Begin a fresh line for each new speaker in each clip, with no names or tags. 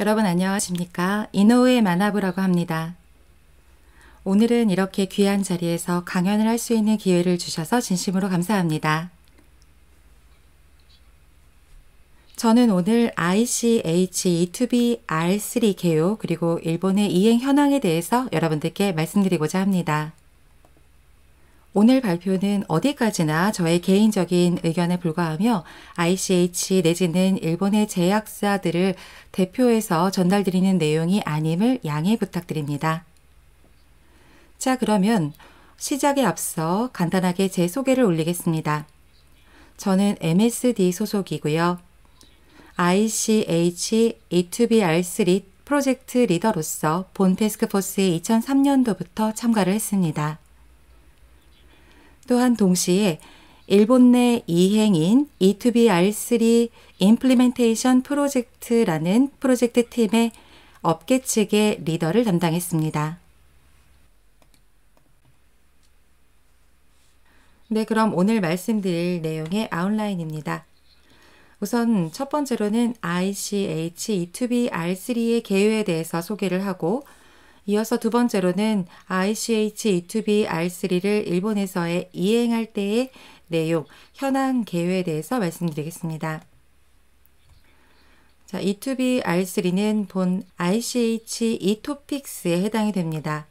여러분 안녕하십니까? 이노우의 만화부라고 합니다. 오늘은 이렇게 귀한 자리에서 강연을 할 수 있는 기회를 주셔서 진심으로 감사합니다. 저는 오늘 ICH E2B R3 개요 그리고 일본의 이행 현황에 대해서 여러분들께 말씀드리고자 합니다. 오늘 발표는 어디까지나 저의 개인적인 의견에 불과하며 ICH 내지는 일본의 제약사들을 대표해서 전달드리는 내용이 아님을 양해 부탁드립니다. 자, 그러면 시작에 앞서 간단하게 제 소개를 올리겠습니다. 저는 MSD 소속이고요. ICH E2BR3 프로젝트 리더로서 본 테스크포스에 2003년도부터 참가를 했습니다. 또한 동시에 일본 내 이행인 E2BR3 임플리멘테이션 프로젝트라는 프로젝트 팀의 업계 측의 리더를 담당했습니다. 네, 그럼 오늘 말씀드릴 내용의 아웃라인입니다. 우선 첫 번째로는 ICH E2BR3의 개요에 대해서 소개를 하고 이어서 두 번째로는 ICH-E2B R3를 일본에서의 이행할 때의 내용, 현황 개요에 대해서 말씀드리겠습니다. 자, E2B R3는 본 ICH E 토픽스에 해당이 됩니다.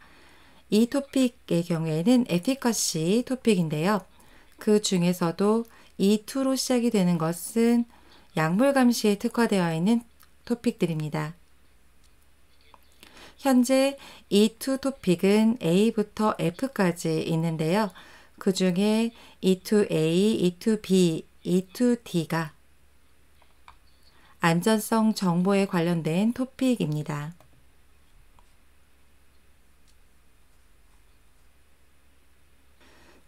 이 토픽의 경우에는 에피커시 토픽인데요. 그 중에서도 E2로 시작이 되는 것은 약물 감시에 특화되어 있는 토픽들입니다. 현재 E2 토픽은 A부터 F까지 있는데요. 그 중에 E2A, E2B, E2D가 안전성 정보에 관련된 토픽입니다.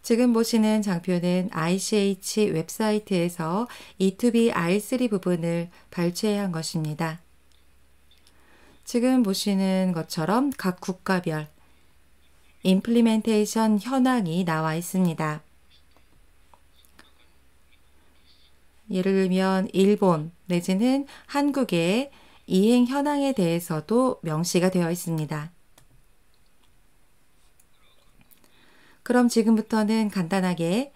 지금 보시는 장표는 ICH 웹사이트에서 E2B R3 부분을 발췌한 것입니다. 지금 보시는 것처럼 각 국가별 임플리멘테이션 현황이 나와 있습니다. 예를 들면 일본 내지는 한국의 이행 현황에 대해서도 명시가 되어 있습니다. 그럼 지금부터는 간단하게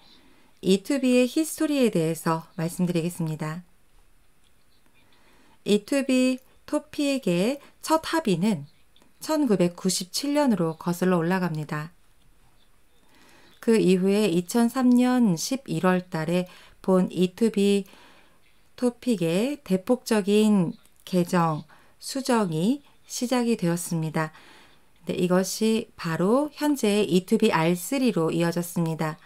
E2B의 히스토리에 대해서 말씀드리겠습니다. E2B 토피에게의 첫 합의는 1997년으로 거슬러 올라갑니다. 그 이후에 2003년 11월 달에 본 E2B 토픽의 대폭적인 개정, 수정이 시작이 되었습니다. 네, 이것이 바로 현재의 E2B R3로 이어졌습니다.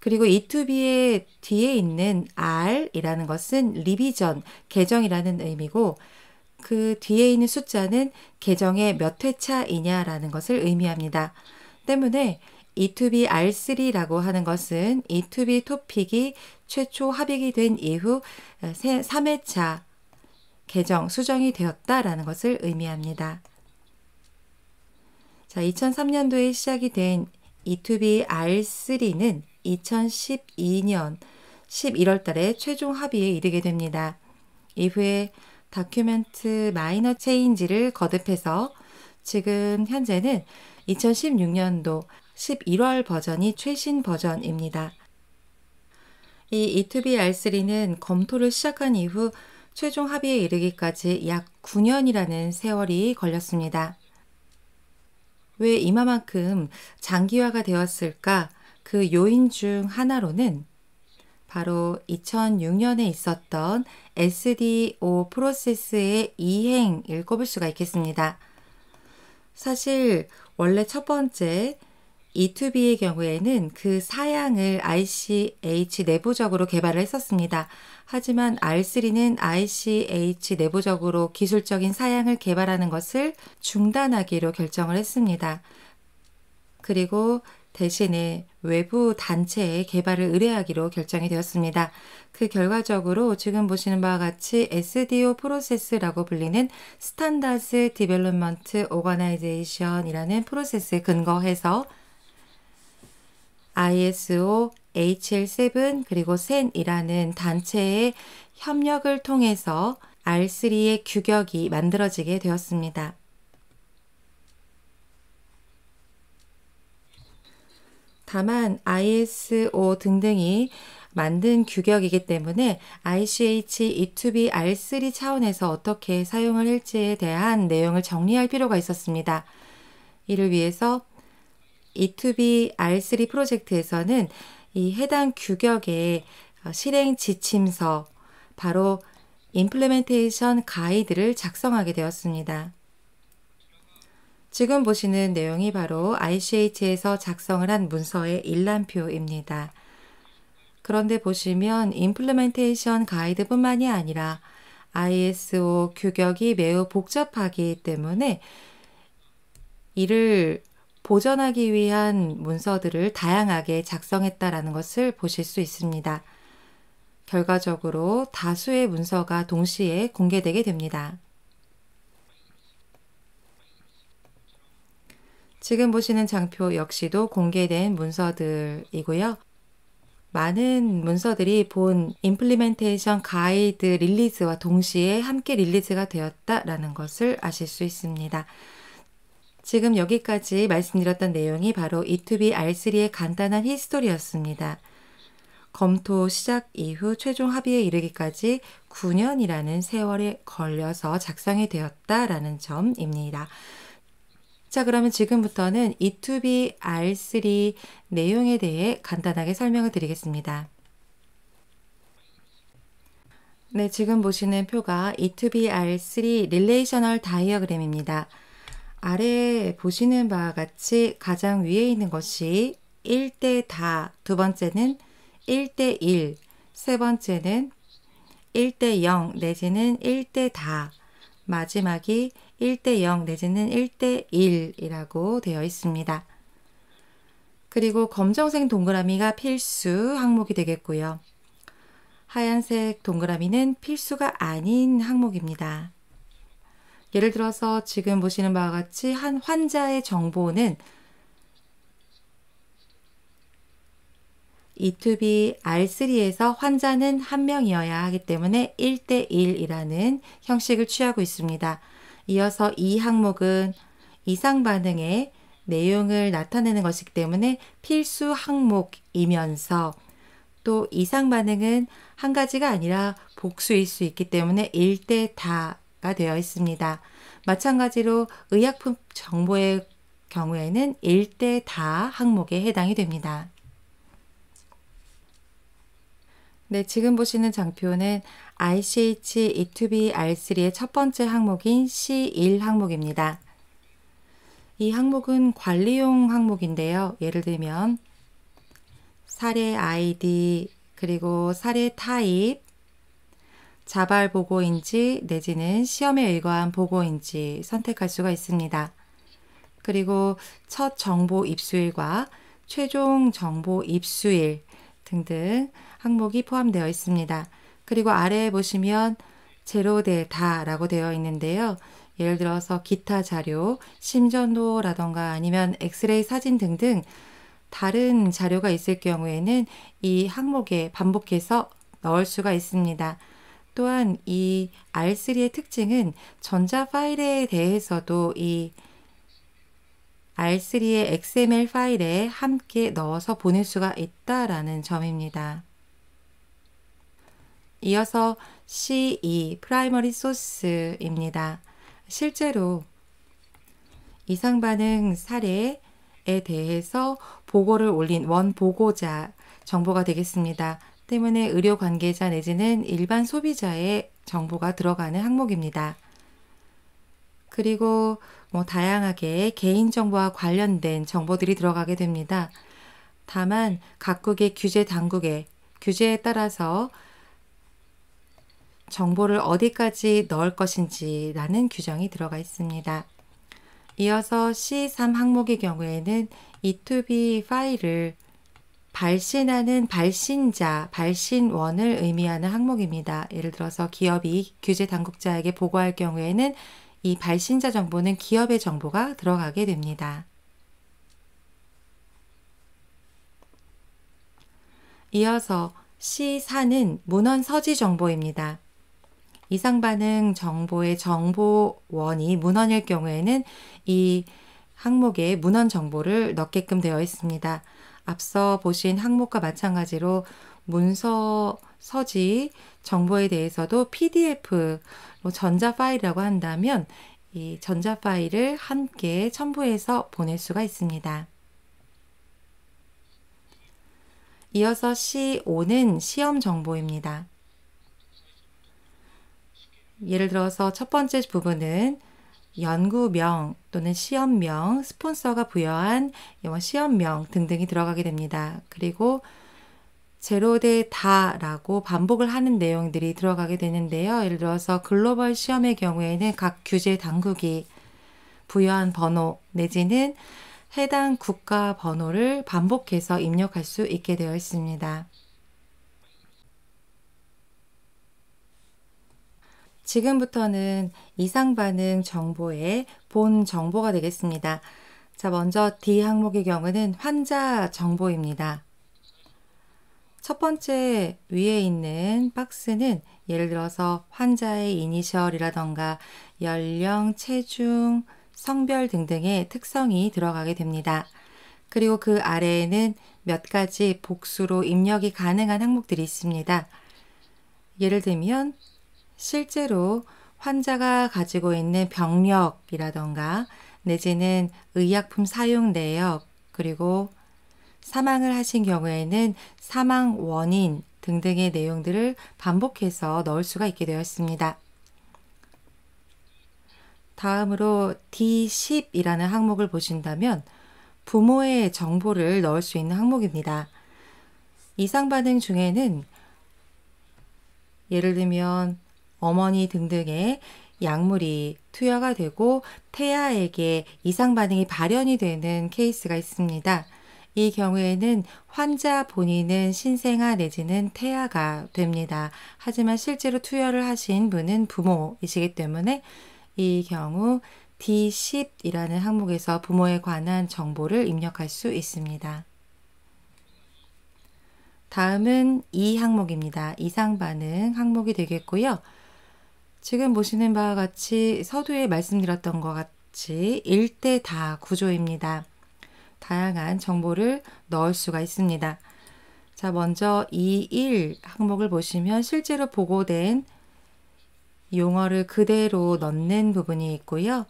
그리고 E2B의 뒤에 있는 R이라는 것은 리비전, 개정이라는 의미고 그 뒤에 있는 숫자는 계정의 몇 회차이냐라는 것을 의미합니다. 때문에 E2B R3라고 하는 것은 E2B 토픽이 최초 합의가 된 이후 3회차 계정 수정이 되었다라는 것을 의미합니다. 자, 2003년도에 시작이 된 E2B R3는 2012년 11월 달에 최종 합의에 이르게 됩니다. 이후에 다큐멘트 마이너 체인지를 거듭해서 지금 현재는 2016년도 11월 버전이 최신 버전입니다. 이 E2B R3는 검토를 시작한 이후 최종 합의에 이르기까지 약 9년이라는 세월이 걸렸습니다. 왜 이마만큼 장기화가 되었을까? 그 요인 중 하나로는 바로 2006년에 있었던 SDO 프로세스의 이행을 꼽을 수가 있겠습니다. 사실 원래 첫 번째 E2B의 경우에는 그 사양을 ICH 내부적으로 개발을 했었습니다. 하지만 R3는 ICH 내부적으로 기술적인 사양을 개발하는 것을 중단하기로 결정을 했습니다. 그리고 대신에 외부 단체의 개발을 의뢰하기로 결정이 되었습니다. 그 결과적으로 지금 보시는 바와 같이 SDO 프로세스라고 불리는 스탠다드 디벨롭먼트 오가나이제이션이라는 프로세스에 근거해서 ISO HL7 그리고 센이라는 단체의 협력을 통해서 R3의 규격이 만들어지게 되었습니다. 다만 ISO 등등이 만든 규격이기 때문에 ICH E2B R3 차원에서 어떻게 사용을 할지에 대한 내용을 정리할 필요가 있었습니다. 이를 위해서 E2B R3 프로젝트에서는 이 해당 규격의 어, 실행 지침서, 바로 임플레멘테이션 가이드를 작성하게 되었습니다. 지금 보시는 내용이 바로 ICH에서 작성을 한 문서의 일람표입니다. 그런데 보시면 임플레멘테이션 가이드뿐만이 아니라 ISO 규격이 매우 복잡하기 때문에 이를 보전하기 위한 문서들을 다양하게 작성했다라는 것을 보실 수 있습니다. 결과적으로 다수의 문서가 동시에 공개되게 됩니다. 지금 보시는 장표 역시도 공개된 문서들이고요. 많은 문서들이 본 임플리멘테이션 가이드 릴리즈와 동시에 함께 릴리즈가 되었다라는 것을 아실 수 있습니다. 지금 여기까지 말씀드렸던 내용이 바로 E2B R3의 간단한 히스토리였습니다. 검토 시작 이후 최종 합의에 이르기까지 9년이라는 세월에 걸려서 작성이 되었다라는 점입니다. 자, 그러면 지금부터는 E2B R3 내용에 대해 간단하게 설명을 드리겠습니다. 네, 지금 보시는 표가 E2B R3 릴레이셔널 다이어그램입니다. 아래 보시는 바와 같이 가장 위에 있는 것이 1대 다, 두 번째는 1대 1, 세 번째는 1대 0 내지는 1대 다, 마지막이 1대0 내지는 1대1이라고 되어 있습니다. 그리고 검정색 동그라미가 필수 항목이 되겠고요. 하얀색 동그라미는 필수가 아닌 항목입니다. 예를 들어서 지금 보시는 바와 같이 한 환자의 정보는 E2B R3에서 환자는 한 명이어야 하기 때문에 1대1이라는 형식을 취하고 있습니다. 이어서 이 항목은 이상 반응의 내용을 나타내는 것이기 때문에 필수 항목이면서 또 이상 반응은 한 가지가 아니라 복수일 수 있기 때문에 일대 다가 되어 있습니다. 마찬가지로 의약품 정보의 경우에는 일대 다 항목에 해당이 됩니다. 네, 지금 보시는 장표는 ICH-E2BR3의 첫 번째 항목인 C1 항목입니다. 이 항목은 관리용 항목인데요. 예를 들면 사례 아이디, 그리고 사례 타입, 자발 보고인지 내지는 시험에 의거한 보고인지 선택할 수가 있습니다. 그리고 첫 정보 입수일과 최종 정보 입수일 등등 항목이 포함되어 있습니다. 그리고 아래에 보시면 제로대다라고 되어 있는데요. 예를 들어서 기타 자료, 심전도라던가 아니면 엑스레이 사진 등등 다른 자료가 있을 경우에는 이 항목에 반복해서 넣을 수가 있습니다. 또한 이 R3의 특징은 전자 파일에 대해서도 이 R3의 XML 파일에 함께 넣어서 보낼 수가 있다라는 점입니다. 이어서 C2 e, 프라이머리 소스입니다. 실제로 이상 반응 사례에 대해서 보고를 올린 원 보고자 정보가 되겠습니다. 때문에 의료 관계자 내지는 일반 소비자의 정보가 들어가는 항목입니다. 그리고 뭐 다양하게 개인정보와 관련된 정보들이 들어가게 됩니다. 다만 각국의 규제 당국의 규제에 따라서 정보를 어디까지 넣을 것인지라는 규정이 들어가 있습니다. 이어서 C3 항목의 경우에는 E2B 파일을 발신하는 발신자, 발신원을 의미하는 항목입니다. 예를 들어서 기업이 규제 당국자에게 보고할 경우에는 이 발신자 정보는 기업의 정보가 들어가게 됩니다. 이어서 C4는 문헌 서지 정보입니다. 이상반응 정보의 정보원이 문헌일 경우에는 이 항목에 문헌 정보를 넣게끔 되어 있습니다. 앞서 보신 항목과 마찬가지로 문서, 서지, 정보에 대해서도 PDF, 뭐 전자 파일이라고 한다면 이 전자 파일을 함께 첨부해서 보낼 수가 있습니다. 이어서 C5는 시험 정보입니다. 예를 들어서 첫 번째 부분은 연구명 또는 시험명, 스폰서가 부여한 시험명 등등이 들어가게 됩니다. 그리고 제로대 다라고 반복을 하는 내용들이 들어가게 되는데요. 예를 들어서 글로벌 시험의 경우에는 각 규제 당국이 부여한 번호 내지는 해당 국가 번호를 반복해서 입력할 수 있게 되어 있습니다. 지금부터는 이상 반응 정보의 본 정보가 되겠습니다. 자, 먼저 D 항목의 경우는 환자 정보입니다. 첫 번째 위에 있는 박스는 예를 들어서 환자의 이니셜이라던가 연령, 체중, 성별 등등의 특성이 들어가게 됩니다. 그리고 그 아래에는 몇 가지 복수로 입력이 가능한 항목들이 있습니다. 예를 들면 실제로 환자가 가지고 있는 병력이라던가 내지는 의약품 사용 내역 그리고 사망을 하신 경우에는 사망 원인 등등의 내용들을 반복해서 넣을 수가 있게 되었습니다. 다음으로 D10이라는 항목을 보신다면 부모의 정보를 넣을 수 있는 항목입니다. 이상 반응 중에는 예를 들면 어머니 등등의 약물이 투여가 되고 태아에게 이상 반응이 발현이 되는 케이스가 있습니다. 이 경우에는 환자 본인은 신생아 내지는 태아가 됩니다. 하지만 실제로 투여를 하신 분은 부모이시기 때문에 이 경우 D10이라는 항목에서 부모에 관한 정보를 입력할 수 있습니다. 다음은 이 항목입니다. 이상 반응 항목이 되겠고요. 지금 보시는 바와 같이 서두에 말씀드렸던 것 같이 일대 다 구조입니다. 다양한 정보를 넣을 수가 있습니다. 자, 먼저 E1 항목을 보시면 실제로 보고된 용어를 그대로 넣는 부분이 있고요.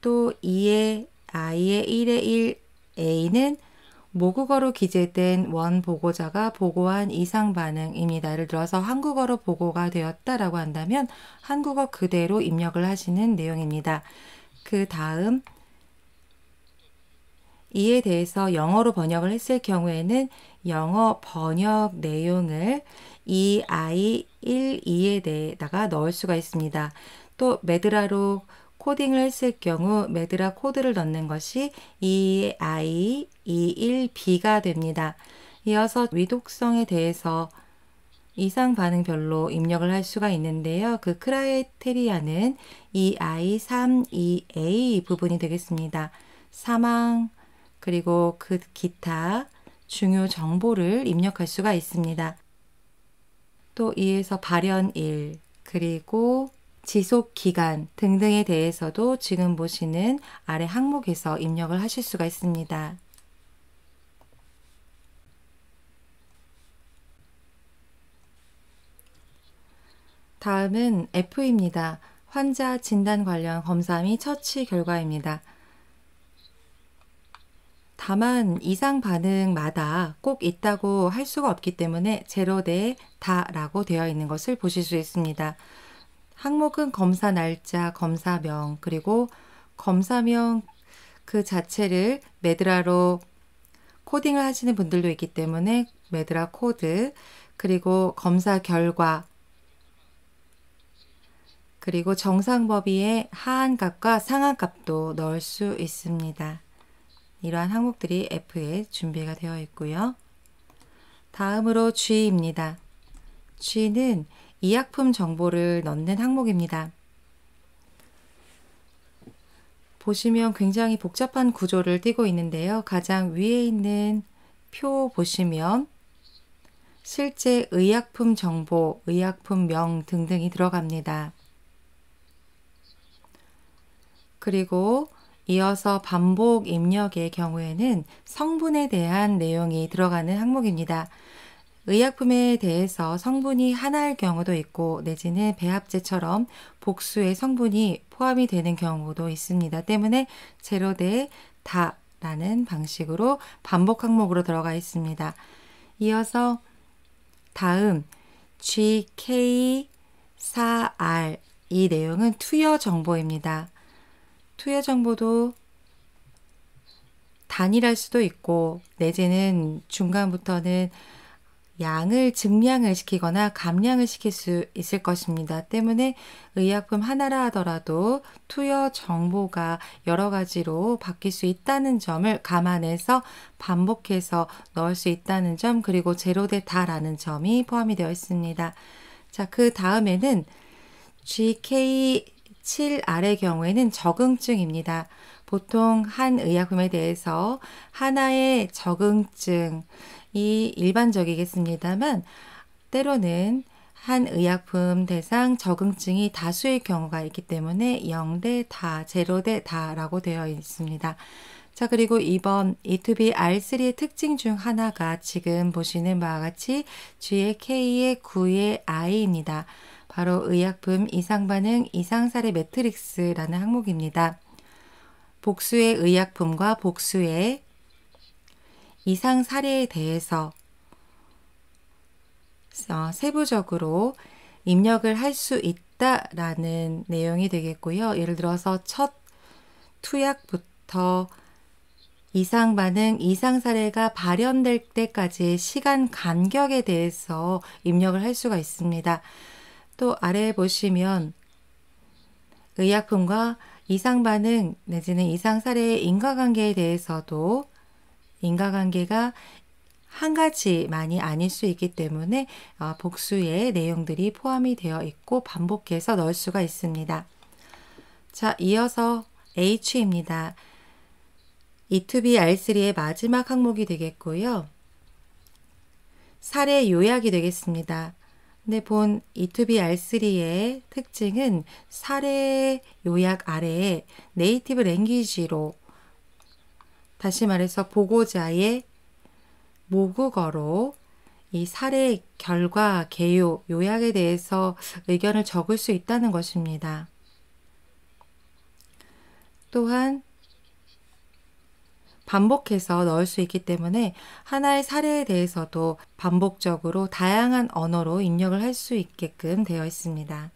또 2의 i의 1의 1a는 모국어로 기재된 원 보고자가 보고한 이상 반응입니다. 예를 들어서 한국어로 보고가 되었다라고 한다면 한국어 그대로 입력을 하시는 내용입니다. 그 다음 이에 대해서 영어로 번역을 했을 경우에는 영어 번역 내용을 EI12에 대해다가 넣을 수가 있습니다. 또 메드라로 코딩을 했을 경우 매드라 코드를 넣는 것이 EI21B가 e 됩니다. 이어서 위독성에 대해서 이상 반응별로 입력을 할 수가 있는데요. 그 크라이테리아는 EI32A 부분이 되겠습니다. 사망, 그리고 그 기타, 중요 정보를 입력할 수가 있습니다. 또 이에서 발현 일, 그리고 지속 기간 등등에 대해서도 지금 보시는 아래 항목에서 입력을 하실 수가 있습니다. 다음은 F입니다. 환자 진단 관련 검사 및 처치 결과입니다. 다만 이상 반응마다 꼭 있다고 할 수가 없기 때문에 제로 대 다라고 되어 있는 것을 보실 수 있습니다. 항목은 검사 날짜, 검사명, 그리고 검사명 그 자체를 메드라로 코딩을 하시는 분들도 있기 때문에 메드라 코드, 그리고 검사 결과, 그리고 정상 범위의 하한값과 상한값도 넣을 수 있습니다. 이러한 항목들이 F에 준비가 되어 있고요. 다음으로 G입니다. G는 의 약품 정보를 넣는 항목입니다. 보시면 굉장히 복잡한 구조를 띄고 있는데요. 가장 위에 있는 표 보시면 실제 의약품 정보, 의약품명 등등이 들어갑니다. 그리고 이어서 반복 입력의 경우에는 성분에 대한 내용이 들어가는 항목입니다. 의약품에 대해서 성분이 하나일 경우도 있고 내지는 배합제처럼 복수의 성분이 포함이 되는 경우도 있습니다. 때문에 제로 대 다라는 방식으로 반복 항목으로 들어가 있습니다. 이어서 다음 GK4R 이 내용은 투여 정보입니다. 투여 정보도 단일할 수도 있고 내지는 중간부터는 양을 증량을 시키거나 감량을 시킬 수 있을 것입니다. 때문에 의약품 하나라 하더라도 투여 정보가 여러 가지로 바뀔 수 있다는 점을 감안해서 반복해서 넣을 수 있다는 점 그리고 제로대 다라는 점이 포함이 되어 있습니다. 자, 그 다음에는 GK 7R의 경우에는 적응증입니다. 보통 한 의약품에 대해서 하나의 적응증, 이 일반적이겠습니다만 때로는 한 의약품 대상 적응증이 다수의 경우가 있기 때문에 0대 다, 0대 다라고 되어 있습니다. 자, 그리고 이번 E2B R3의 특징 중 하나가 지금 보시는 바와 같이 G의 K의 9의 I입니다. 바로 의약품 이상반응 이상사례 매트릭스라는 항목입니다. 복수의 의약품과 복수의 이상 사례에 대해서 어, 세부적으로 입력을 할 수 있다라는 내용이 되겠고요. 예를 들어서 첫 투약부터 이상 반응, 이상 사례가 발현될 때까지의 시간 간격에 대해서 입력을 할 수가 있습니다. 또 아래에 보시면 의약품과 이상 반응 내지는 이상 사례의 인과관계에 대해서도 인과관계가 한 가지만이 아닐 수 있기 때문에 어, 복수의 내용들이 포함이 되어 있고 반복해서 넣을 수가 있습니다. 자, 이어서 H입니다. E2B R3의 마지막 항목이 되겠고요. 사례 요약이 되겠습니다. 근데 본 E2B R3의 특징은 사례 요약 아래에 네이티브 랭귀지로 다시 말해서 보고자의 모국어로 이 사례 결과 개요 요약에 대해서 의견을 적을 수 있다는 것입니다. 또한 반복해서 넣을 수 있기 때문에 하나의 사례에 대해서도 반복적으로 다양한 언어로 입력을 할 수 있게끔 되어 있습니다.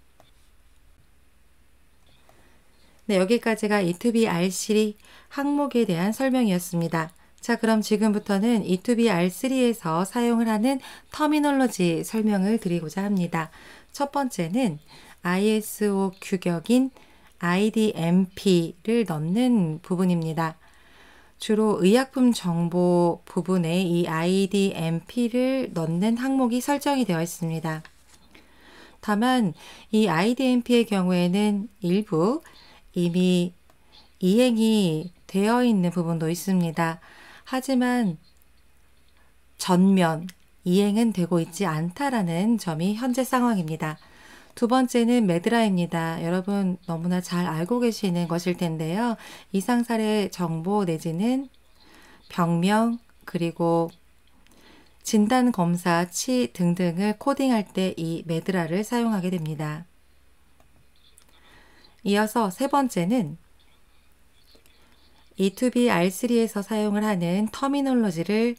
네, 여기까지가 E2B R3 항목에 대한 설명이었습니다. 자, 그럼 지금부터는 E2B R3에서 사용을 하는 터미널로지 설명을 드리고자 합니다. 첫 번째는 ISO 규격인 IDMP를 넣는 부분입니다. 주로 의약품 정보 부분에 이 IDMP를 넣는 항목이 설정이 되어 있습니다. 다만 이 IDMP의 경우에는 일부 이미 이행이 되어 있는 부분도 있습니다. 하지만 전면 이행은 되고 있지 않다라는 점이 현재 상황입니다. 두 번째는 메드라입니다. 여러분 너무나 잘 알고 계시는 것일 텐데요. 이상사례 정보 내지는 병명 그리고 진단 검사 치 등등을 코딩할 때 이 메드라를 사용하게 됩니다. 이어서 세 번째는 E2B R3에서 사용을 하는 터미널로지를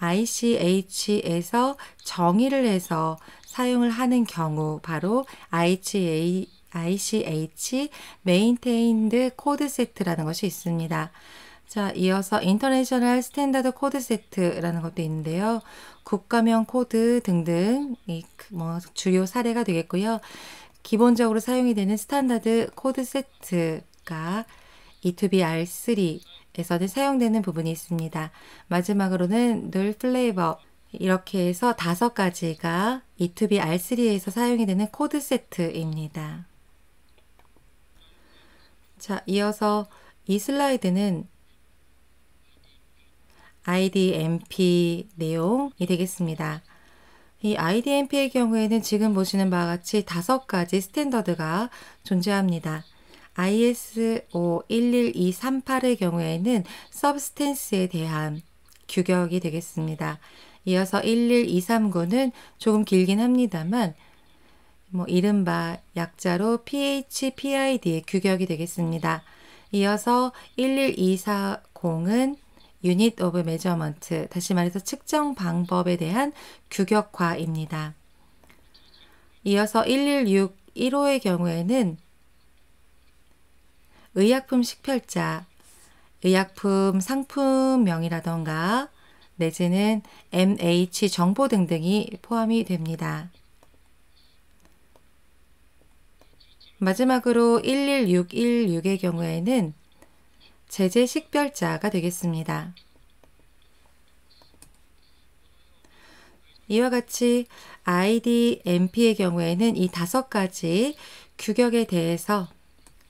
ICH에서 정의를 해서 사용을 하는 경우 바로 ICH, ICH Maintained Code Set라는 것이 있습니다. 자, 이어서 인터내셔널 스탠다드 코드 세트라는 것도 있는데요. 국가명 코드 등등 뭐 주요 사례가 되겠고요. 기본적으로 사용이 되는 스탠다드 코드 세트가 E2BR3에서는 사용되는 부분이 있습니다. 마지막으로는 늘 플레이버 이렇게 해서 다섯 가지가 E2BR3에서 사용이 되는 코드 세트입니다. 자, 이어서 이 슬라이드는 IDMP 내용이 되겠습니다. 이 IDMP의 경우에는 지금 보시는 바와 같이 다섯 가지 스탠더드가 존재합니다. ISO 11238의 경우에는 서브스탠스에 대한 규격이 되겠습니다. 이어서 11239는 조금 길긴 합니다만 뭐 이른바 약자로 PHPID의 규격이 되겠습니다. 이어서 11240은 유닛 오브 메저먼트, 다시 말해서 측정 방법에 대한 규격화입니다. 이어서 116 1호의 경우에는 의약품 식별자, 의약품 상품명이라던가 내지는 MH 정보 등등이 포함이 됩니다. 마지막으로 11616의 경우에는 제재식별자가 되겠습니다. 이와 같이 IDMP의 경우에는 이 다섯 가지 규격에 대해서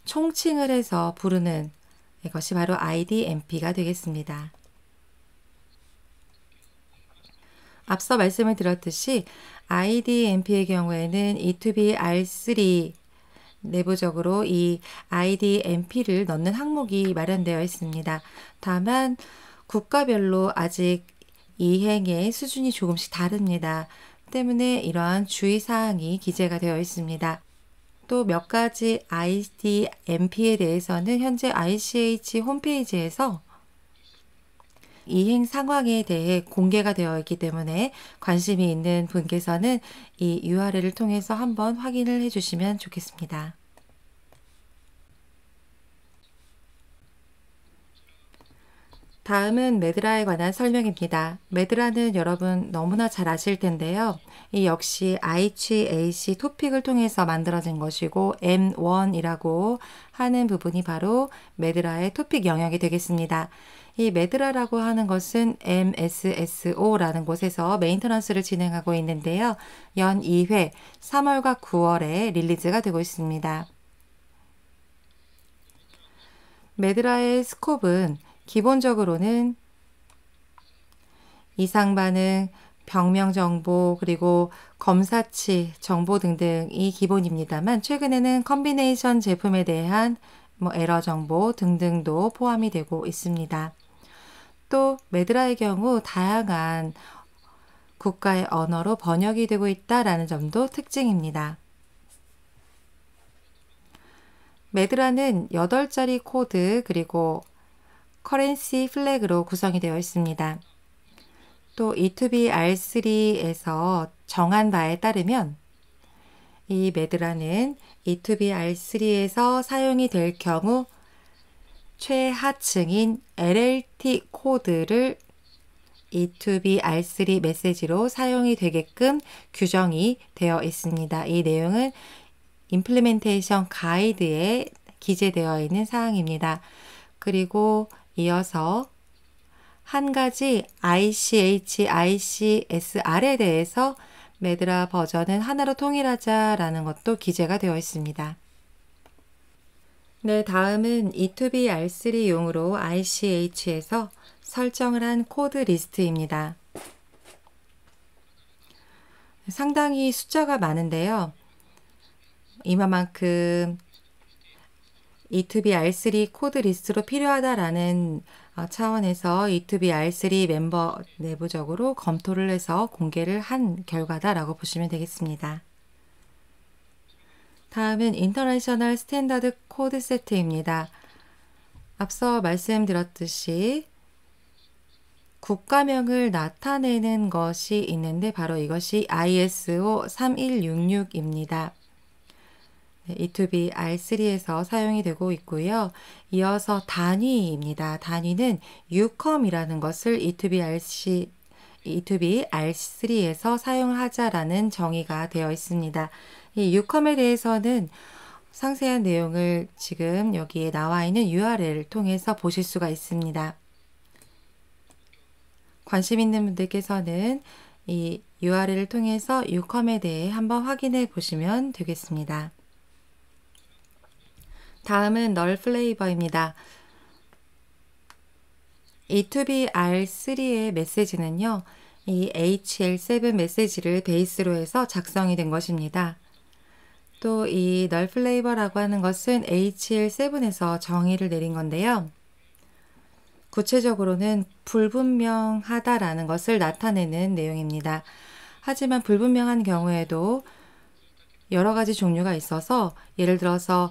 총칭을 해서 부르는 이것이 바로 IDMP가 되겠습니다. 앞서 말씀을 드렸듯이 IDMP의 경우에는 E2B R3 내부적으로 이 IDMP를 넣는 항목이 마련되어 있습니다. 다만 국가별로 아직 이행의 수준이 조금씩 다릅니다. 때문에 이러한 주의사항이 기재가 되어 있습니다. 또 몇 가지 IDMP에 대해서는 현재 ICH 홈페이지에서 이행 상황에 대해 공개가 되어 있기 때문에 관심이 있는 분께서는 이 URL을 통해서 한번 확인을 해 주시면 좋겠습니다. 다음은 메드라에 관한 설명입니다. 메드라는 여러분 너무나 잘 아실 텐데요. 이 역시 IHAC 토픽을 통해서 만들어진 것이고 M1이라고 하는 부분이 바로 메드라의 토픽 영역이 되겠습니다. 이 메드라라고 하는 것은 MSSO라는 곳에서 메인터넌스를 진행하고 있는데요. 연 2회 3월과 9월에 릴리즈가 되고 있습니다. 메드라의 스콥은 기본적으로는 이상 반응, 병명 정보, 그리고 검사치 정보 등등이 기본입니다만 최근에는 컨비네이션 제품에 대한 뭐 에러 정보 등등도 포함이 되고 있습니다. 또 메드라의 경우 다양한 국가의 언어로 번역이 되고 있다라는 점도 특징입니다. 메드라는 8자리 코드 그리고 커렌시 플래그로 구성이 되어 있습니다. 또 E2B R3에서 정한 바에 따르면 이 메드라는 E2B R3에서 사용이 될 경우 최하층인 LLT 코드를 E2B R3 메시지로 사용이 되게끔 규정이 되어 있습니다. 이 내용은 임플리멘테이션 가이드에 기재되어 있는 사항입니다. 그리고 이어서 한 가지 ICH, ICSR에 대해서 메드라 버전은 하나로 통일하자라는 것도 기재가 되어 있습니다. 네, 다음은 E2B R3 용으로 ICH에서 설정을 한 코드 리스트입니다. 상당히 숫자가 많은데요. 이만큼 E2B R3 코드 리스트로 필요하다라는 어, 차원에서 E2B R3 멤버 내부적으로 검토를 해서 공개를 한 결과다라고 보시면 되겠습니다. 다음은 인터내셔널 스탠다드 코드 세트입니다. 앞서 말씀드렸듯이 국가명을 나타내는 것이 있는데 바로 이것이 ISO 3166입니다. E2B R3에서 사용이 되고 있고요. 이어서 단위입니다. 단위는 유컴이라는 것을 E2B RC E2B R3에서 사용하자라는 정의가 되어 있습니다. 이 유컴에 대해서는 상세한 내용을 지금 여기에 나와 있는 URL을 통해서 보실 수가 있습니다. 관심 있는 분들께서는 이 URL을 통해서 유컴에 대해 한번 확인해 보시면 되겠습니다. 다음은 널 플레이버입니다. E2BR3의 메시지는요, 이 HL7 메시지를 베이스로 해서 작성이 된 것입니다. 또이널 플레이버라고 하는 것은 HL7에서 정의를 내린 건데요. 구체적으로는 불분명하다라는 것을 나타내는 내용입니다. 하지만 불분명한 경우에도 여러 가지 종류가 있어서 예를 들어서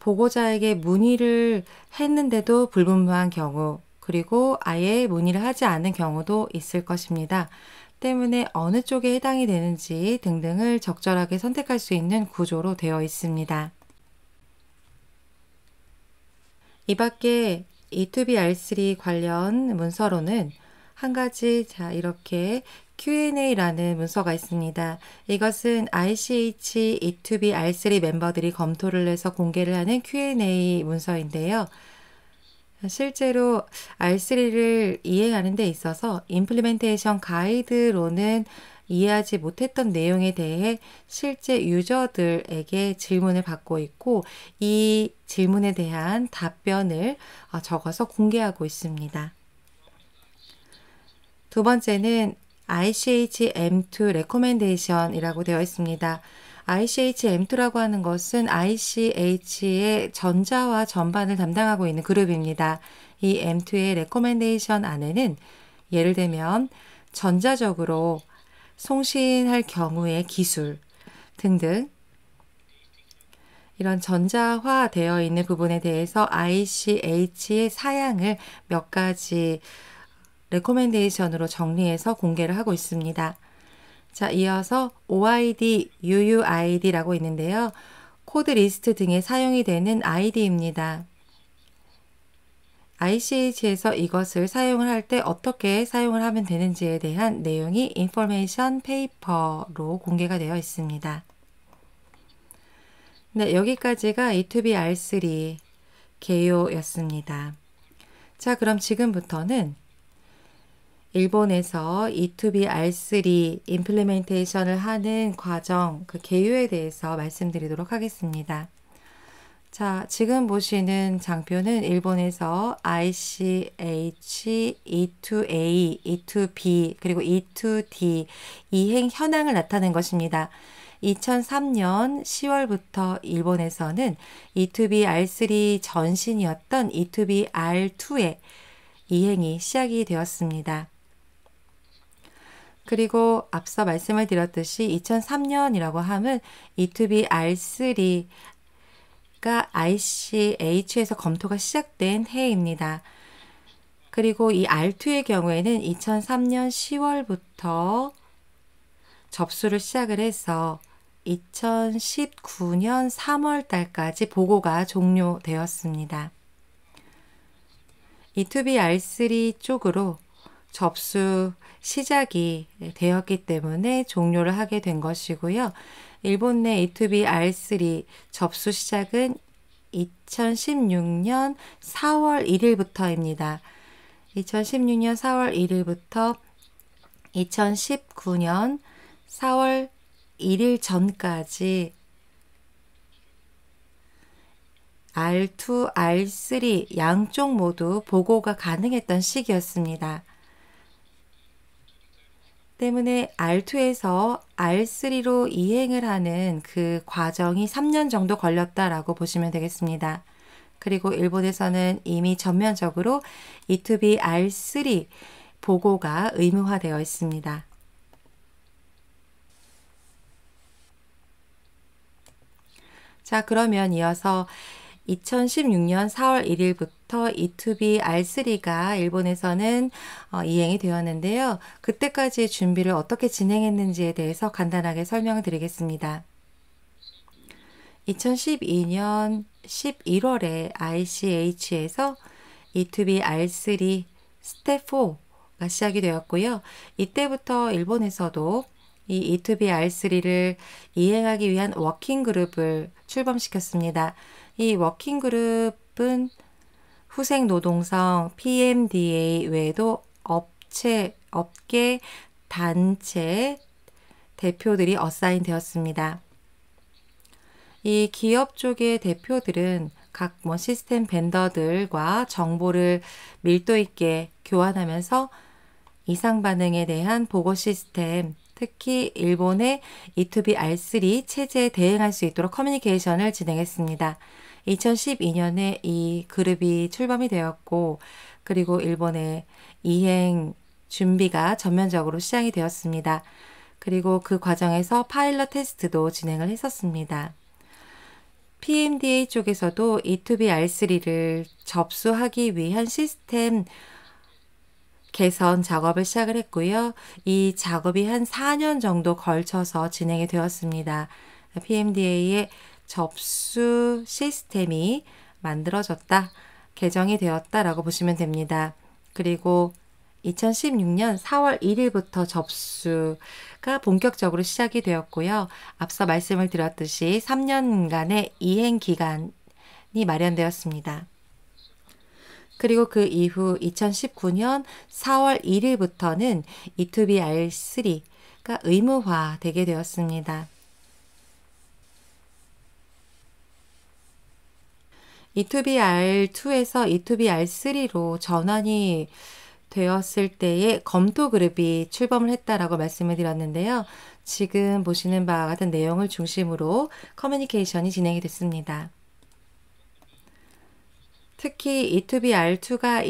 보고자에게 문의를 했는데도 불분명한 경우 그리고 아예 문의를 하지 않은 경우도 있을 것입니다. 때문에 어느 쪽에 해당이 되는지 등등을 적절하게 선택할 수 있는 구조로 되어 있습니다. 이 밖에 E2B-R3 관련 문서로는 한 가지 자 이렇게 Q&A라는 문서가 있습니다. 이것은 ICH E2B R3 멤버들이 검토를 해서 공개를 하는 Q&A 문서인데요. 실제로 R3를 이해하는 데 있어서 임플리멘테이션 가이드로는 이해하지 못했던 내용에 대해 실제 유저들에게 질문을 받고 있고 이 질문에 대한 답변을 어, 적어서 공개하고 있습니다. 두 번째는 ICHM2 레코멘데이션이라고 되어 있습니다. ICHM2라고 하는 것은 ICH의 전자와 전반을 담당하고 있는 그룹입니다. 이 M2의 레코멘데이션 안에는 예를 들면 전자적으로 송신할 경우의 기술 등등 이런 전자화 되어 있는 부분에 대해서 ICH의 사양을 몇 가지 레코멘데이션으로 정리해서 공개를 하고 있습니다. 자, 이어서 OID, UUID라고 있는데요. 코드 리스트 등에 사용이 되는 ID입니다. ICH에서 이것을 사용을 할 때 어떻게 사용을 하면 되는지에 대한 내용이 Information p a p e r 로 공개가 되어 있습니다. 네, 여기까지가 E2B R3 개요였습니다. 자, 그럼 지금부터는 일본에서 E2B R3 임플리멘테이션을 하는 과정, 그 개요에 대해서 말씀드리도록 하겠습니다. 자, 지금 보시는 장표는 일본에서 ICH, E2A, E2B, 그리고 E2D 이행 현황을 나타낸 것입니다. 2003년 10월부터 일본에서는 E2B R3 전신이었던 E2B R2의 이행이 시작이 되었습니다. 그리고 앞서 말씀을 드렸듯이 2003년이라고 함은 E2B R3가 ICH에서 검토가 시작된 해입니다. 그리고 이 R2의 경우에는 2003년 10월부터 접수를 시작을 해서 2019년 3월 달까지 보고가 종료되었습니다. E2B R3 쪽으로 접수 시작이 되었기 때문에 종료를 하게 된 것이고요. 일본 내 E2B R3 접수 시작은 2016년 4월 1일부터입니다. 2016년 4월 1일부터 2019년 4월 1일 전까지 R2, R3 양쪽 모두 보고가 가능했던 시기였습니다. 때문에 R2에서 R3로 이행을 하는 그 과정이 3년 정도 걸렸다라고 보시면 되겠습니다. 그리고 일본에서는 이미 전면적으로 E2B R3 보고가 의무화되어 있습니다. 자, 그러면 이어서 2016년 4월 1일부터 이투비 R3가 일본에서는 어, 이행이 되었는데요. 그때까지의 준비를 어떻게 진행했는지에 대해서 간단하게 설명을 드리겠습니다. 2012년 11월에 ICH에서 E2B R3 스텝 4가 시작이 되었고요. 이때부터 일본에서도 이 E2B R3를 이행하기 위한 워킹그룹을 출범시켰습니다. 이 워킹그룹은 후생노동성 PMDA 외에도 업체, 업계, 단체 대표들이 어사인 되었습니다. 이 기업 쪽의 대표들은 각뭐 시스템 벤더들과 정보를 밀도 있게 교환하면서 이상 반응에 대한 보고 시스템, 특히 일본의 E2B R3 체제에 대응할 수 있도록 커뮤니케이션을 진행했습니다. 2012년에 이 그룹이 출범이 되었고 그리고 일본의 이행 준비가 전면적으로 시작이 되었습니다. 그리고 그 과정에서 파일럿 테스트도 진행을 했었습니다. PMDA 쪽에서도 E2B-R3를 접수하기 위한 시스템 개선 작업을 시작을 했고요. 이 작업이 한 4년 정도 걸쳐서 진행이 되었습니다. PMDA의 접수 시스템이 만들어졌다, 개정이 되었다라고 보시면 됩니다. 그리고 2016년 4월 1일부터 접수가 본격적으로 시작이 되었고요. 앞서 말씀을 드렸듯이 3년간의 이행 기간이 마련되었습니다. 그리고 그 이후 2019년 4월 1일부터는 E2B R3가 의무화되게 되었습니다. E2BR2에서 E2BR3로 전환이 되었을 때의 검토 그룹이 출범을 했다라고 말씀을 드렸는데요. 지금 보시는 바와 같은 내용을 중심으로 커뮤니케이션이 진행이 됐습니다. 특히 E2BR2가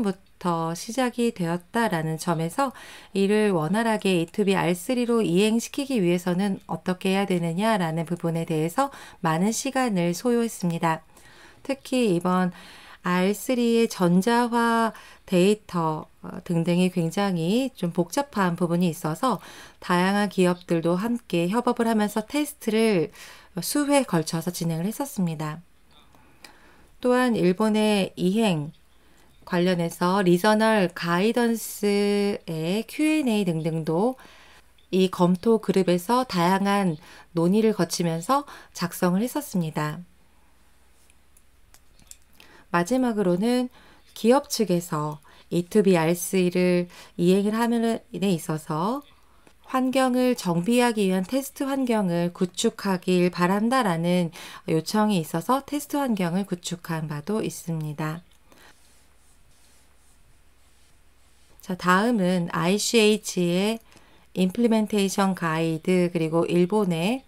2003년부터 시작이 되었다라는 점에서 이를 원활하게 E2BR3로 이행시키기 위해서는 어떻게 해야 되느냐라는 부분에 대해서 많은 시간을 소요했습니다. 특히 이번 R3의 전자화 데이터 어, 등등이 굉장히 좀 복잡한 부분이 있어서 다양한 기업들도 함께 협업을 하면서 테스트를 수회 걸쳐서 진행을 했었습니다. 또한 일본의 이행 관련해서 리저널 가이던스의 Q&A 등등도 이 검토 그룹에서 다양한 논의를 거치면서 작성을 했었습니다. 마지막으로는 기업 측에서 E2BRC를 이행을 하면에 있어서 환경을 정비하기 위한 테스트 환경을 구축하길 바란다라는 요청이 있어서 테스트 환경을 구축한 바도 있습니다. 자, 다음은 ICH의 임플리멘테이션 가이드 그리고 일본의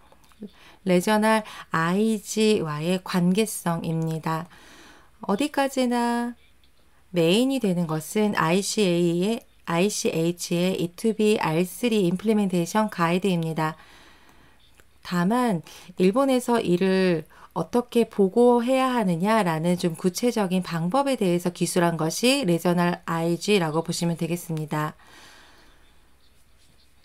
레저널 IG와의 관계성입니다. 어디까지나 메인이 되는 것은 ICA의 ICH의 E2B R3 임플리멘테이션 가이드입니다. 다만 일본에서 이를 어떻게 보고해야 하느냐라는 좀 구체적인 방법에 대해서 기술한 것이 레저널 IG라고 보시면 되겠습니다.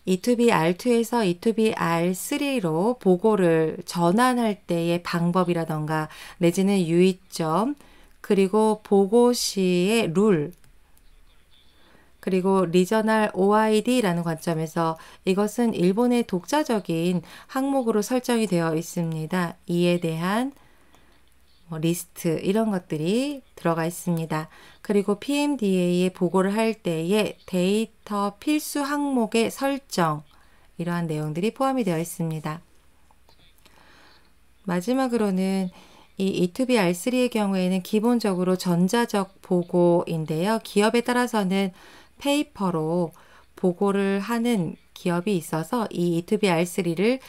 E2B R2에서 E2B R3로 보고를 전환할 때의 방법이라던가 내지는 유의점, 그리고 보고시의 룰, 그리고 리저널 OID라는 관점에서 이것은 일본의 독자적인 항목으로 설정이 되어 있습니다. 이에 대한 뭐 리스트 이런 것들이 들어가 있습니다. 그리고 PMDA에 보고를 할 때에 데이터 필수 항목의 설정 이러한 내용들이 포함이 되어 있습니다. 마지막으로는 이 E2B-R3의 경우에는 기본적으로 전자적 보고인데요. 기업에 따라서는 페이퍼로 보고를 하는 기업이 있어서 이 E2B-R3를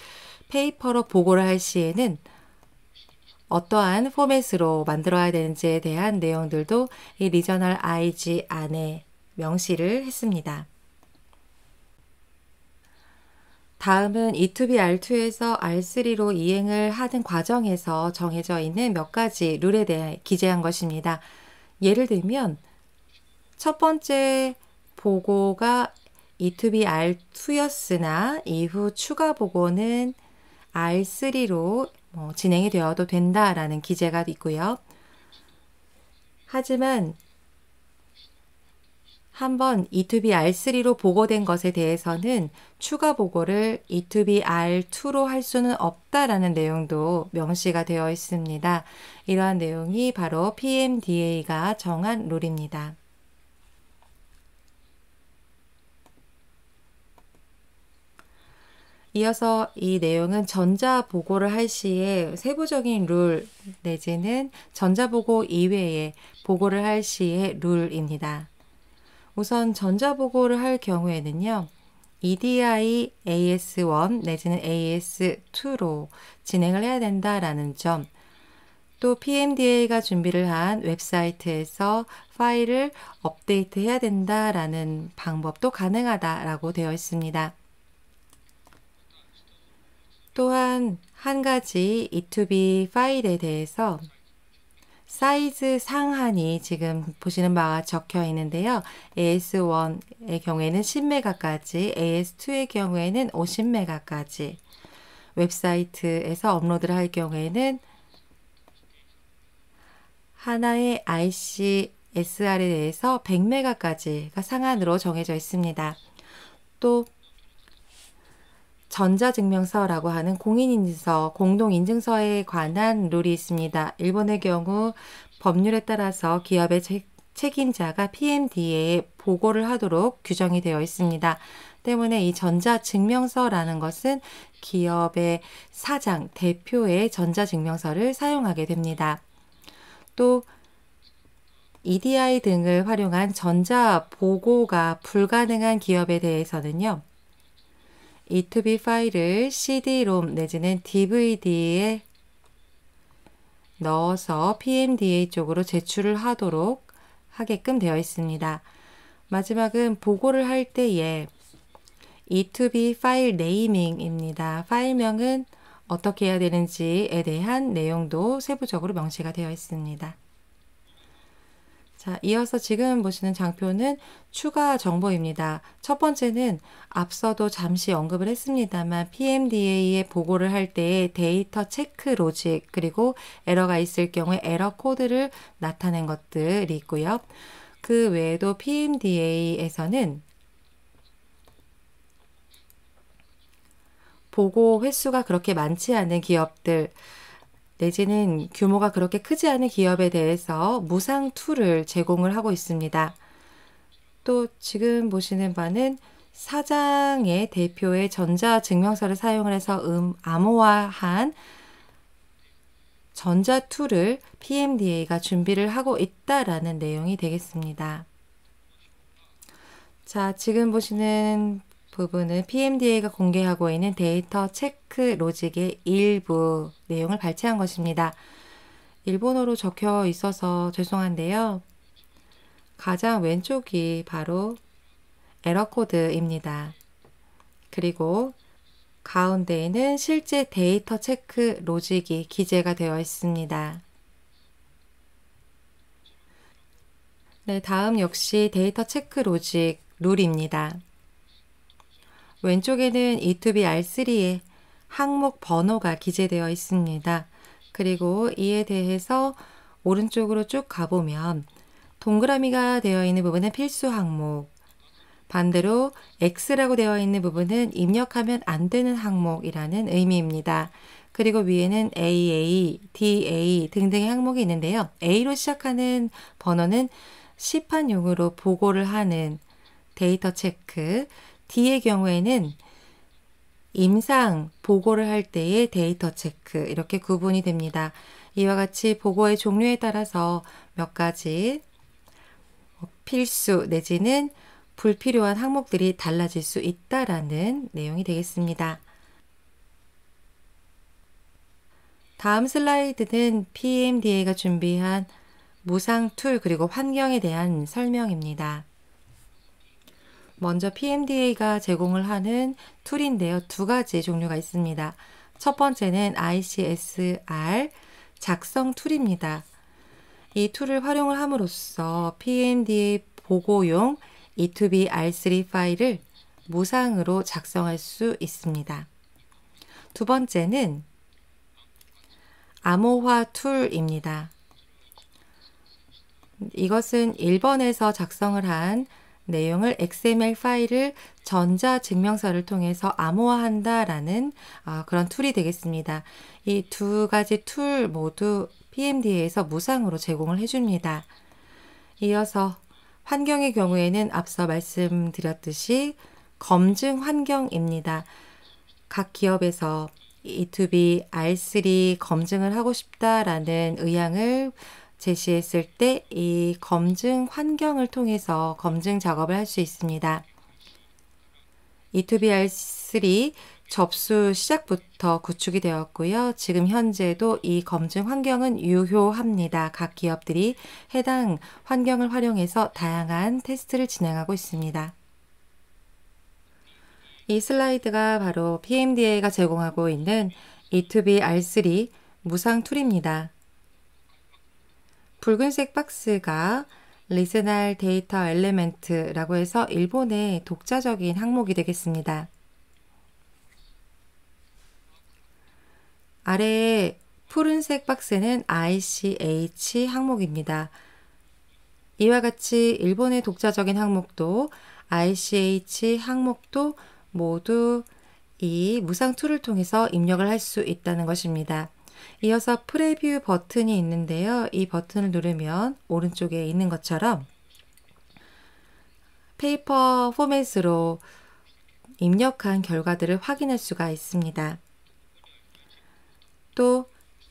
페이퍼로 보고를 할 시에는 어떠한 포맷으로 만들어야 되는지에 대한 내용들도 이 리저널 IG 안에 명시를 했습니다. 다음은 E2B R2에서 R3로 이행을 하는 과정에서 정해져 있는 몇 가지 룰에 대해 기재한 것입니다. 예를 들면 첫 번째 보고가 E2B R2였으나 이후 추가 보고는 R3로 뭐 진행이 되어도 된다라는 기재가 있고요. 하지만 한번 E2BR3로 보고된 것에 대해서는 추가 보고를 E2BR2로 할 수는 없다라는 내용도 명시가 되어 있습니다. 이러한 내용이 바로 PMDA가 정한 룰입니다. 이어서 이 내용은 전자보고를 할 시에 세부적인 룰 내지는 전자보고 이외에 보고를 할 시의 룰입니다. 우선 전자보고를 할 경우에는요. EDI AS1 내지는 AS2로 진행을 해야 된다라는 점, 또 PMDA가 준비를 한 웹사이트에서 파일을 업데이트해야 된다라는 방법도 가능하다라고 되어 있습니다. 또한 한 가지 E2B 파일에 대해서 사이즈 상한이 지금 보시는 바와 적혀 있는데요. AS1의 경우에는 10메가까지, AS2의 경우에는 50메가까지, 웹사이트에서 업로드를 할 경우에는 하나의 ICSR에 대해서 100메가까지가 상한으로 정해져 있습니다. 또 전자증명서라고 하는 공인인증서, 공동인증서에 관한 룰이 있습니다. 일본의 경우 법률에 따라서 기업의 책, 임자가 p m d 에 보고를 하도록 규정이 되어 있습니다. 때문에 이 전자증명서라는 것은 기업의 사장, 대표의 전자증명서를 사용하게 됩니다. 또 EDI 등을 활용한 전자보고가 불가능한 기업에 대해서는요. E2B 파일을 CD-ROM 내지는 DVD에 넣어서 PMDA 쪽으로 제출을 하도록 하게끔 되어 있습니다. 마지막은 보고를 할 때에 E2B 파일 네이밍입니다. 파일명은 어떻게 해야 되는지에 대한 내용도 세부적으로 명시가 되어 있습니다. 자, 이어서 지금 보시는 장표는 추가 정보입니다. 첫 번째는 앞서도 잠시 언급을 했습니다만 PMDA에 보고를 할 때 데이터 체크 로직 그리고 에러가 있을 경우에 에러 코드를 나타낸 것들이 있고요. 그 외에도 PMDA에서는 보고 횟수가 그렇게 많지 않은 기업들 내지는 규모가 그렇게 크지 않은 기업에 대해서 무상 툴을 제공을 하고 있습니다. 또 지금 보시는 바는 사장의 대표의 전자 증명서를 사용을 해서 음, 암호화한 전자 툴을 PMDA가 준비를 하고 있다라는 내용이 되겠습니다. 자, 지금 보시는 부분은 PMDA가 공개하고 있는 데이터 체크 로직의 일부 내용을 발췌한 것입니다. 일본어로 적혀 있어서 죄송한데요. 가장 왼쪽이 바로 에러 코드입니다. 그리고 가운데에는 실제 데이터 체크 로직이 기재가 되어 있습니다. 네, 다음 역시 데이터 체크 로직 룰입니다. 왼쪽에는 E2B R3의 항목 번호가 기재되어 있습니다. 그리고 이에 대해서 오른쪽으로 쭉 가보면 동그라미가 되어 있는 부분은 필수 항목, 반대로 X라고 되어 있는 부분은 입력하면 안 되는 항목이라는 의미입니다. 그리고 위에는 AA, DA 등등의 항목이 있는데요. A로 시작하는 번호는 시판용으로 보고를 하는 데이터 체크, D의 경우에는 임상 보고를 할 때의 데이터 체크 이렇게 구분이 됩니다. 이와 같이 보고의 종류에 따라서 몇 가지 필수 내지는 불필요한 항목들이 달라질 수 있다라는 내용이 되겠습니다. 다음 슬라이드는 PMDA가 준비한 무상 툴 그리고 환경에 대한 설명입니다. 먼저 PMDA가 제공을 하는 툴인데요. 두 가지 종류가 있습니다. 첫 번째는 ICSR 작성 툴입니다. 이 툴을 활용을 함으로써 PMDA 보고용 E2B R3 파일을 무상으로 작성할 수 있습니다. 두 번째는 암호화 툴입니다. 이것은 1번에서 작성을 한 내용을 XML 파일을 전자 증명서를 통해서 암호화한다라는 아, 그런 툴이 되겠습니다. 이 두 가지 툴 모두 PMD에서 무상으로 제공을 해줍니다. 이어서 환경의 경우에는 앞서 말씀드렸듯이 검증 환경입니다. 각 기업에서 E2B R3 검증을 하고 싶다라는 의향을 제시했을 때 이 검증 환경을 통해서 검증 작업을 할 수 있습니다. E2BR3 접수 시작부터 구축이 되었고요. 지금 현재도 이 검증 환경은 유효합니다. 각 기업들이 해당 환경을 활용해서 다양한 테스트를 진행하고 있습니다. 이 슬라이드가 바로 PMDA가 제공하고 있는 E2B R3 무상 툴입니다. 붉은색 박스가 리스날 데이터 엘리멘트라고 해서 일본의 독자적인 항목이 되겠습니다. 아래에 푸른색 박스는 ICH 항목입니다. 이와 같이 일본의 독자적인 항목도 ICH 항목도 모두 이 무상 툴을 통해서 입력을 할 수 있다는 것입니다. 이어서 프리뷰 버튼이 있는데요. 이 버튼을 누르면 오른쪽에 있는 것처럼 페이퍼 포맷으로 입력한 결과들을 확인할 수가 있습니다. 또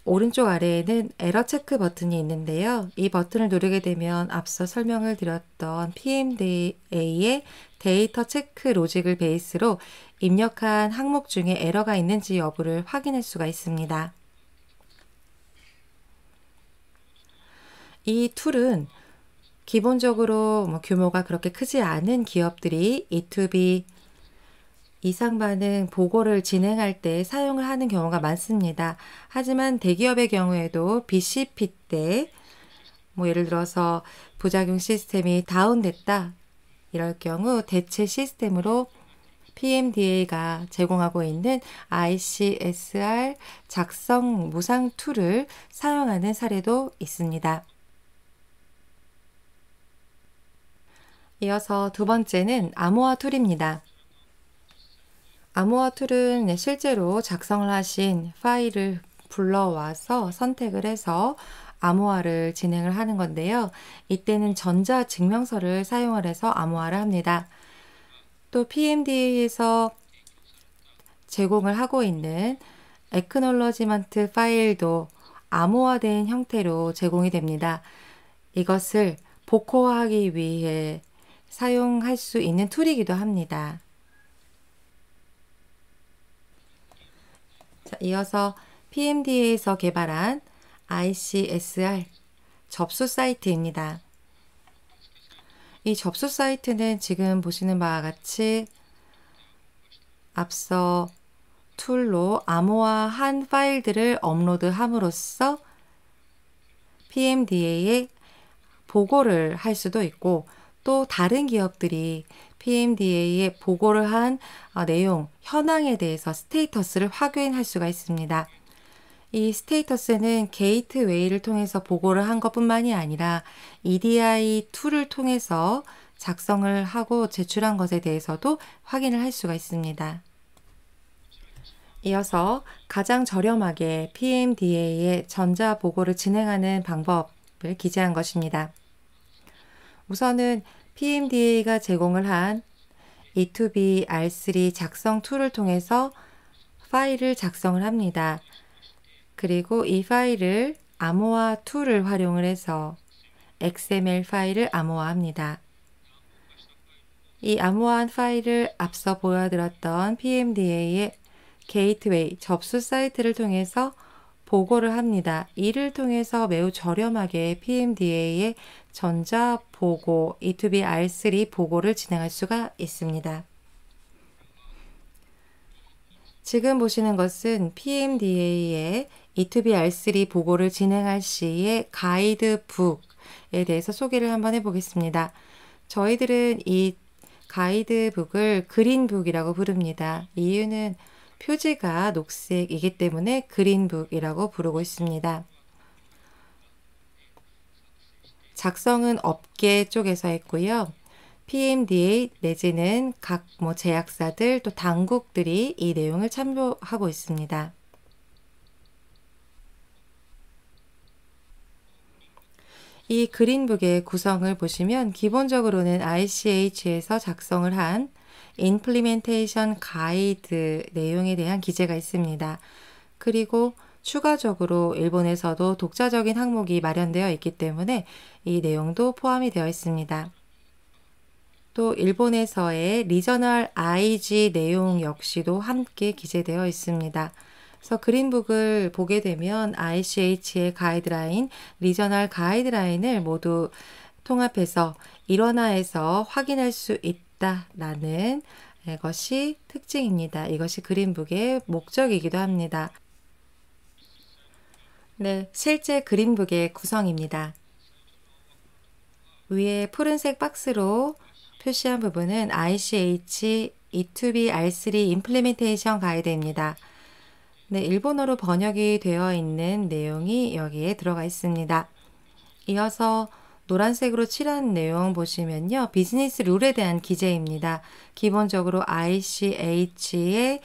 오른쪽 아래에는 에러 체크 버튼이 있는데요. 이 버튼을 누르게 되면 앞서 설명을 드렸던 PMDA의 데이터 체크 로직을 베이스로 입력한 항목 중에 에러가 있는지 여부를 확인할 수가 있습니다. 이 툴은 기본적으로 뭐 규모가 그렇게 크지 않은 기업들이 E2B 이상 반응 보고를 진행할 때 사용을 하는 경우가 많습니다. 하지만 대기업의 경우에도 BCP 때 뭐 예를 들어서 부작용 시스템이 다운됐다 이럴 경우 대체 시스템으로 PMDA가 제공하고 있는 ICSR 작성 무상 툴을 사용하는 사례도 있습니다. 이어서 두 번째는 암호화 툴입니다. 암호화 툴은 실제로 작성을 하신 파일을 불러와서 선택을 해서 암호화를 진행을 하는 건데요. 이때는 전자 증명서를 사용을 해서 암호화를 합니다. 또 PMDA에서 제공을 하고 있는 에크놀러지먼트 파일도 암호화된 형태로 제공이 됩니다. 이것을 복호화하기 위해 사용할 수 있는 툴이기도 합니다. 자, 이어서 PMD에서 개발한 ICSR 접수 사이트입니다. 이 접수 사이트는 지금 보시는 바와 같이 앞서 툴로 암호화한 파일들을 업로드함으로써 PMDA에 보고를 할 수도 있고 또 다른 기업들이 PMDA에 보고를 한 어, 내용, 현황에 대해서 스테이터스를 확인할 수가 있습니다. 이 스테이터스는 게이트웨이를 통해서 보고를 한 것뿐만이 아니라 EDI 툴을 통해서 작성을 하고 제출한 것에 대해서도 확인을 할 수가 있습니다. 이어서 가장 저렴하게 PMDA의 전자보고를 진행하는 방법을 기재한 것입니다. 우선은 PMDA가 제공을 한 E2B R3 작성 툴을 통해서 파일을 작성을 합니다. 그리고 이 파일을 암호화 툴을 활용을 해서 XML 파일을 암호화합니다. 이 암호화한 파일을 앞서 보여드렸던 PMDA의 게이트웨이 접수 사이트를 통해서 보고를 합니다. 이를 통해서 매우 저렴하게 PMDA의 전자보고 E2B-R3 보고를 진행할 수가 있습니다. 지금 보시는 것은 PMDA의 E2B-R3 보고를 진행할 시의 가이드북에 대해서 소개를 한번 해보겠습니다. 저희들은 이 가이드북을 그린북이라고 부릅니다. 이유는 표지가 녹색이기 때문에 그린북이라고 부르고 있습니다. 작성은 업계 쪽에서 했고요. PMDA 내지는 각 뭐 제약사들 또 당국들이 이 내용을 참조하고 있습니다. 이 그린북의 구성을 보시면 기본적으로는 ICH에서 작성을 한 Implementation Guide 내용에 대한 기재가 있습니다. 그리고 추가적으로 일본에서도 독자적인 항목이 마련되어 있기 때문에 이 내용도 포함이 되어 있습니다. 또 일본에서의 리저널 IG 내용 역시도 함께 기재되어 있습니다. 그래서 그린북을 보게 되면 ICH의 가이드라인, 리저널 가이드라인을 모두 통합해서 일원화에서 확인할 수 있다라는 것이 특징입니다. 이것이 그린북의 목적이기도 합니다. 네, 실제 그린북의 구성입니다. 위에 푸른색 박스로 표시한 부분은 ICH E2B R3 임플리멘테이션 가이드입니다. 네, 일본어로 번역이 되어 있는 내용이 여기에 들어가 있습니다. 이어서 노란색으로 칠한 내용 보시면요. 비즈니스 룰에 대한 기재입니다. 기본적으로 ICH의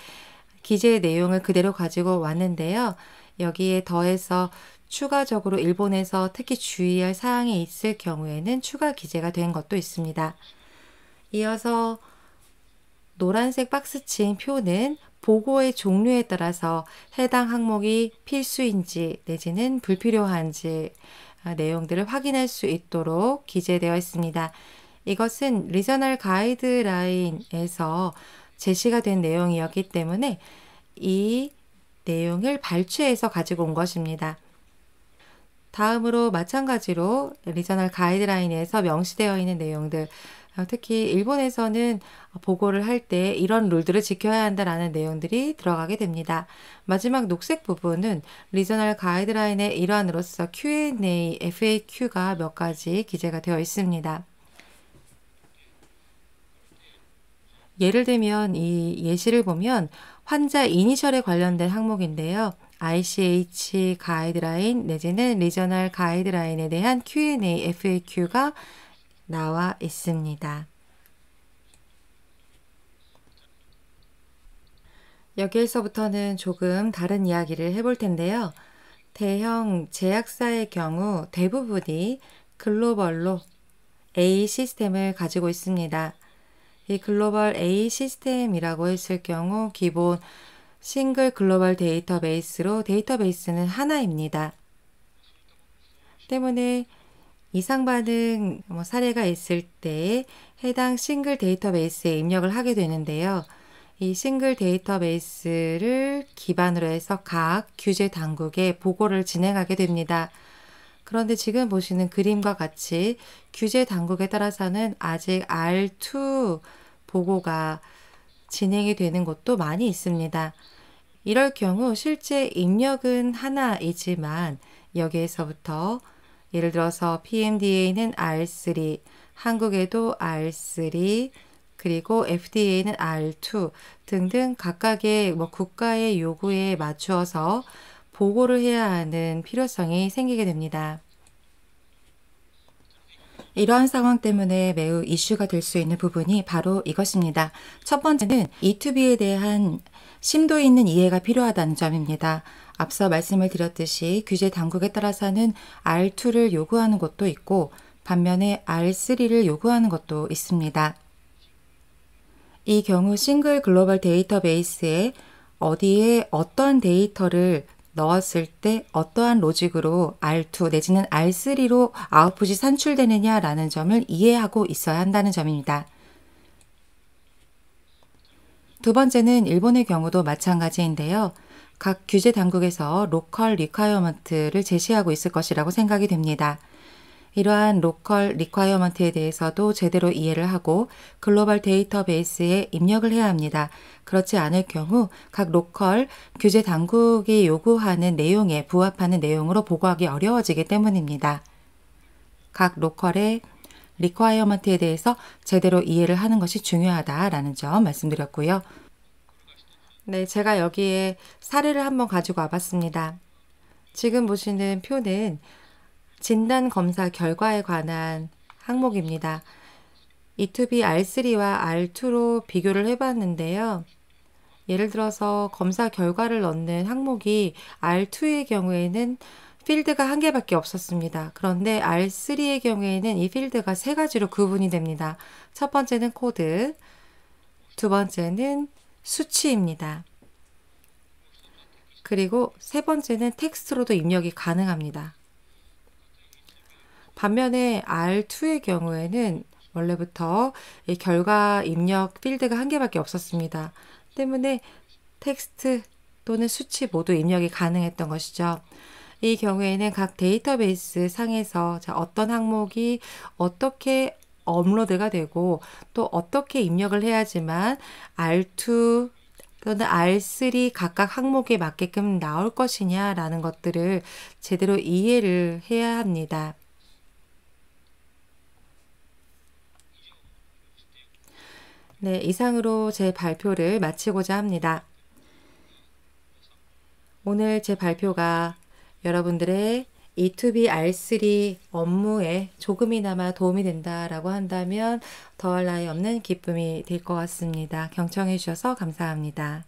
기재 내용을 그대로 가지고 왔는데요. 여기에 더해서 추가적으로 일본에서 특히 주의할 사항이 있을 경우에는 추가 기재가 된 것도 있습니다. 이어서 노란색 박스친 표는 보고의 종류에 따라서 해당 항목이 필수인지 내지는 불필요한지 아, 내용들을 확인할 수 있도록 기재되어 있습니다. 이것은 리저널 가이드라인에서 제시가 된 내용이었기 때문에 이 내용을 발췌해서 가지고 온 것입니다. 다음으로 마찬가지로 리저널 가이드라인에서 명시되어 있는 내용들 어, 특히 일본에서는 보고를 할 때 이런 룰들을 지켜야 한다라는 내용들이 들어가게 됩니다. 마지막 녹색 부분은 리저널 가이드라인의 일환으로서 Q&A, FAQ가 몇 가지 기재가 되어 있습니다. 예를 들면 이 예시를 보면 환자 이니셜에 관련된 항목인데요. ICH 가이드라인 내지는 리저널 가이드라인에 대한 Q&A, FAQ가 나와 있습니다. 여기에서부터는 조금 다른 이야기를 해볼 텐데요. 대형 제약사의 경우 대부분이 글로벌로 A 시스템을 가지고 있습니다. 이 글로벌 A 시스템이라고 했을 경우 기본 싱글 글로벌 데이터베이스로 데이터베이스는 하나입니다. 때문에 이상 반응 뭐 사례가 있을 때 해당 싱글 데이터베이스에 입력을 하게 되는데요. 이 싱글 데이터베이스를 기반으로 해서 각 규제 당국에 보고를 진행하게 됩니다. 그런데 지금 보시는 그림과 같이 규제 당국에 따라서는 아직 R2 보고가 진행이 되는 곳도 많이 있습니다. 이럴 경우 실제 입력은 하나이지만 여기에서부터 예를 들어서 PMDA는 R3, 한국에도 R3, 그리고 FDA는 R2 등등 각각의 뭐 국가의 요구에 맞추어서 보고를 해야 하는 필요성이 생기게 됩니다. 이러한 상황 때문에 매우 이슈가 될 수 있는 부분이 바로 이것입니다. 첫 번째는 E2B에 대한 심도 있는 이해가 필요하다는 점입니다. 앞서 말씀을 드렸듯이 규제 당국에 따라서는 R2를 요구하는 것도 있고 반면에 R3를 요구하는 것도 있습니다. 이 경우 싱글 글로벌 데이터베이스에 어디에 어떤 데이터를 넣었을 때 어떠한 로직으로 R2 내지는 R3로 아웃풋이 산출되느냐라는 점을 이해하고 있어야 한다는 점입니다. 두 번째는 일본의 경우도 마찬가지인데요. 각 규제 당국에서 로컬 리카이어먼트를 제시하고 있을 것이라고 생각이 됩니다. 이러한 로컬 리콰이어먼트에 대해서도 제대로 이해를 하고 글로벌 데이터베이스에 입력을 해야 합니다. 그렇지 않을 경우 각 로컬 규제 당국이 요구하는 내용에 부합하는 내용으로 보고하기 어려워지기 때문입니다. 각 로컬의 리콰이어먼트에 대해서 제대로 이해를 하는 것이 중요하다라는 점 말씀드렸고요. 네, 제가 여기에 사례를 한번 가지고 와봤습니다. 지금 보시는 표는 진단 검사 결과에 관한 항목입니다. E2B R3와 R2로 비교를 해봤는데요. 예를 들어서 검사 결과를 넣는 항목이 R2의 경우에는 필드가 한 개밖에 없었습니다. 그런데 R3의 경우에는 이 필드가 세 가지로 구분이 됩니다. 첫 번째는 코드, 두 번째는 수치입니다. 그리고 세 번째는 텍스트로도 입력이 가능합니다. 반면에 R2의 경우에는 원래부터 이 결과 입력 필드가 한 개밖에 없었습니다. 때문에 텍스트 또는 수치 모두 입력이 가능했던 것이죠. 이 경우에는 각 데이터베이스 상에서 어떤 항목이 어떻게 업로드가 되고 또 어떻게 입력을 해야지만 R2 또는 R3 각각 항목에 맞게끔 나올 것이냐라는 것들을 제대로 이해를 해야 합니다. 네, 이상으로 제 발표를 마치고자 합니다. 오늘 제 발표가 여러분들의 E2B R3 업무에 조금이나마 도움이 된다라고 한다면 더할 나위 없는 기쁨이 될 것 같습니다. 경청해 주셔서 감사합니다.